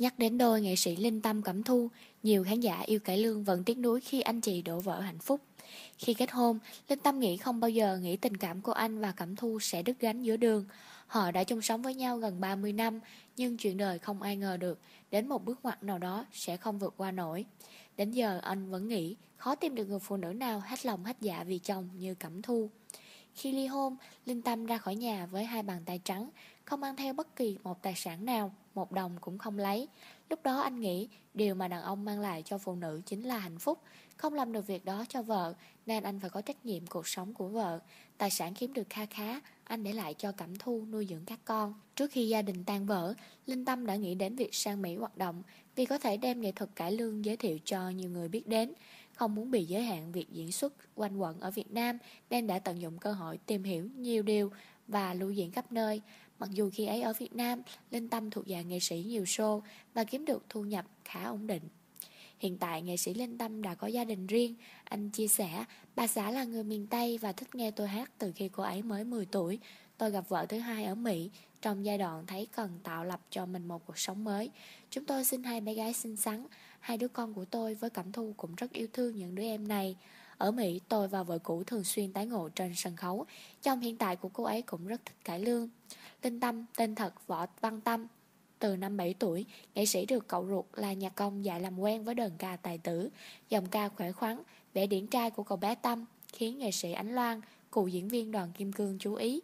Nhắc đến đôi nghệ sĩ Linh Tâm Cẩm Thu, nhiều khán giả yêu cải lương vẫn tiếc nuối khi anh chị đổ vỡ hạnh phúc. Khi kết hôn, Linh Tâm nghĩ không bao giờ nghĩ tình cảm của anh và Cẩm Thu sẽ đứt gánh giữa đường. Họ đã chung sống với nhau gần 30 năm, nhưng chuyện đời không ai ngờ được, đến một bước ngoặt nào đó sẽ không vượt qua nổi. Đến giờ anh vẫn nghĩ khó tìm được người phụ nữ nào hết lòng hết dạ vì chồng như Cẩm Thu. Khi ly hôn, Linh Tâm ra khỏi nhà với hai bàn tay trắng, không mang theo bất kỳ một tài sản nào, một đồng cũng không lấy. Lúc đó anh nghĩ điều mà đàn ông mang lại cho phụ nữ chính là hạnh phúc. Không làm được việc đó cho vợ nên anh phải có trách nhiệm cuộc sống của vợ. Tài sản kiếm được kha khá, anh để lại cho Cẩm Thu nuôi dưỡng các con. Trước khi gia đình tan vỡ, Linh Tâm đã nghĩ đến việc sang Mỹ hoạt động vì có thể đem nghệ thuật cải lương giới thiệu cho nhiều người biết đến không muốn bị giới hạn việc diễn xuất quanh quẩn ở Việt Nam nên đã tận dụng cơ hội tìm hiểu nhiều điều và lưu diễn khắp nơi. Mặc dù khi ấy ở Việt Nam, Linh Tâm thuộc dạng nghệ sĩ nhiều show và kiếm được thu nhập khá ổn định. Hiện tại nghệ sĩ Linh Tâm đã có gia đình riêng Anh chia sẻ Bà xã là người miền Tây và thích nghe tôi hát từ khi cô ấy mới 10 tuổi Tôi gặp vợ thứ hai ở Mỹ trong giai đoạn thấy cần tạo lập cho mình một cuộc sống mới, chúng tôi sinh hai bé gái xinh xắn, hai đứa con của tôi với Cẩm Thu cũng rất yêu thương những đứa em này. Ở Mỹ, tôi và vợ cũ thường xuyên tái ngộ trên sân khấu. trong hiện tại của cô ấy cũng rất thích cải lương. tinh Tâm, tên thật Võ Văn Tâm. Từ năm 7 tuổi, nghệ sĩ được cậu ruột là nhà công dạy làm quen với đờn ca tài tử. Dòng ca khỏe khoắn, vẻ điển trai của cậu bé Tâm khiến nghệ sĩ Ánh Loan, cụ diễn viên đoàn Kim Cương chú ý.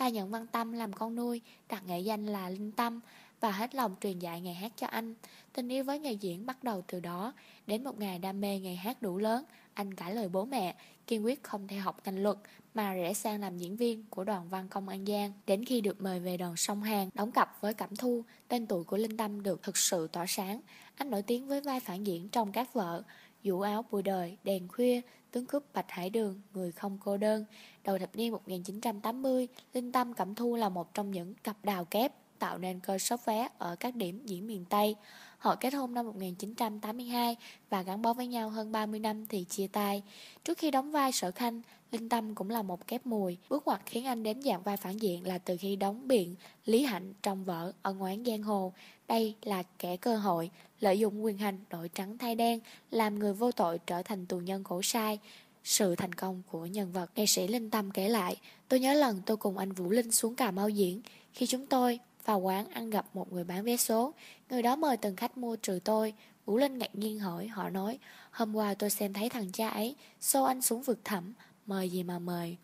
Ta nhận Văn Tâm làm con nuôi, đặt nghệ danh là Linh Tâm và hết lòng truyền dạy nghề hát cho anh. Tình yêu với nghề diễn bắt đầu từ đó, đến một ngày đam mê nghề hát đủ lớn, anh cãi lời bố mẹ, kiên quyết không theo học ngành luật mà rẽ sang làm diễn viên của đoàn văn công An Giang. Đến khi được mời về đoàn sông Hàn, đóng cặp với Cẩm Thu, tên tuổi của Linh Tâm được thực sự tỏa sáng. Anh nổi tiếng với vai phản diện trong các vợ, dũ áo bùi đời, đèn khuya, tướng cướp Bạch Hải Đường, người không cô đơn. Đầu thập niên 1980, Linh Tâm Cẩm Thu là một trong những cặp đào kép tạo nên cơ sốt vé ở các điểm diễn miền Tây. Họ kết hôn năm 1982 và gắn bó với nhau hơn 30 năm thì chia tay. Trước khi đóng vai Sở Khanh, Linh Tâm cũng là một kép mùi. Bước ngoặt khiến anh đến dạng vai phản diện là từ khi đóng biện Lý Hạnh trong vở ở oán giang hồ. Đây là kẻ cơ hội, lợi dụng quyền hành đội trắng thay đen, làm người vô tội trở thành tù nhân khổ sai sự thành công của nhân vật. Nghệ sĩ Linh Tâm kể lại, tôi nhớ lần tôi cùng anh Vũ Linh xuống Cà Mau diễn, khi chúng tôi vào quán ăn gặp một người bán vé số Người đó mời từng khách mua trừ tôi Vũ Linh ngạc nhiên hỏi Họ nói Hôm qua tôi xem thấy thằng cha ấy Xô anh xuống vực thẳm Mời gì mà mời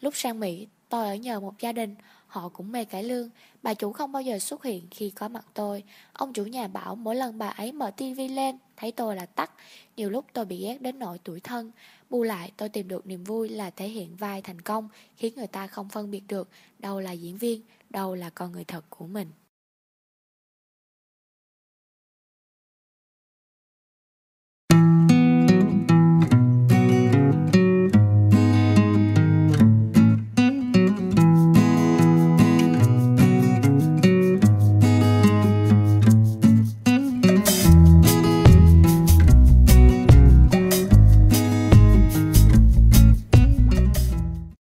Lúc sang Mỹ tôi ở nhờ một gia đình Họ cũng mê cải lương Bà chủ không bao giờ xuất hiện khi có mặt tôi Ông chủ nhà bảo mỗi lần bà ấy mở tivi lên Thấy tôi là tắt Nhiều lúc tôi bị ghét đến nỗi tuổi thân Bù lại tôi tìm được niềm vui là thể hiện vai thành công Khiến người ta không phân biệt được Đâu là diễn viên Đâu là con người thật của mình